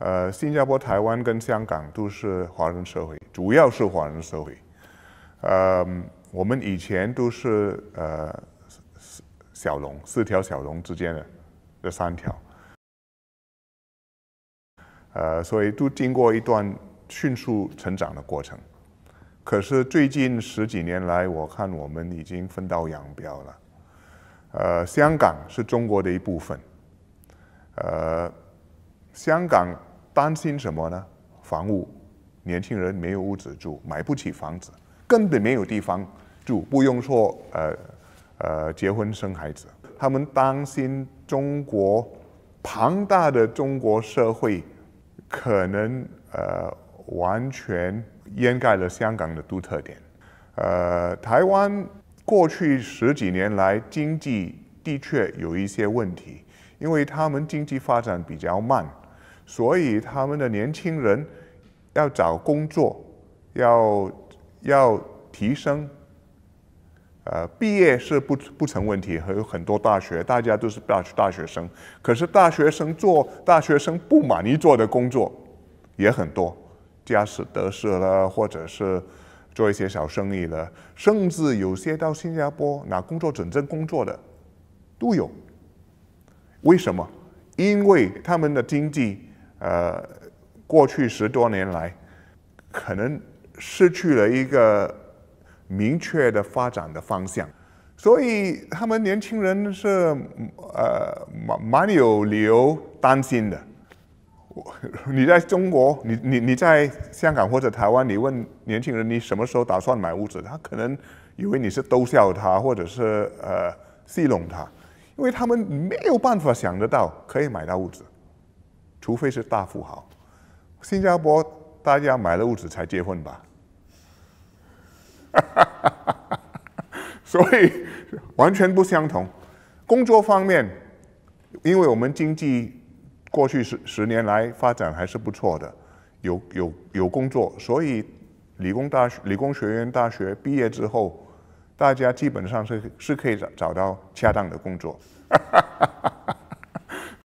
呃，新加坡、台湾跟香港都是华人社会，主要是华人社会。呃，我们以前都是呃小龙，四条小龙之间的这三条。呃，所以都经过一段迅速成长的过程。可是最近十几年来，我看我们已经分道扬镳了。呃，香港是中国的一部分。呃，香港。担心什么呢？房屋，年轻人没有屋子住，买不起房子，根本没有地方住。不用说，呃，呃，结婚生孩子，他们担心中国庞大的中国社会，可能呃完全掩盖了香港的独特点。呃，台湾过去十几年来经济的确有一些问题，因为他们经济发展比较慢。所以他们的年轻人要找工作，要要提升，呃，毕业是不不成问题，还有很多大学，大家都是大大学生。可是大学生做大学生不满意做的工作也很多，家事得失了，或者是做一些小生意的，甚至有些到新加坡拿工作准证工作的都有。为什么？因为他们的经济。呃，过去十多年来，可能失去了一个明确的发展的方向，所以他们年轻人是呃蛮蛮有理由担心的。你在中国，你你你在香港或者台湾，你问年轻人你什么时候打算买屋子，他可能以为你是逗笑他或者是呃戏弄他，因为他们没有办法想得到可以买到屋子。除非是大富豪，新加坡大家买了屋子才结婚吧，所以完全不相同。工作方面，因为我们经济过去十十年来发展还是不错的，有有有工作，所以理工大学、理工学院大学毕业之后，大家基本上是是可以找找到恰当的工作。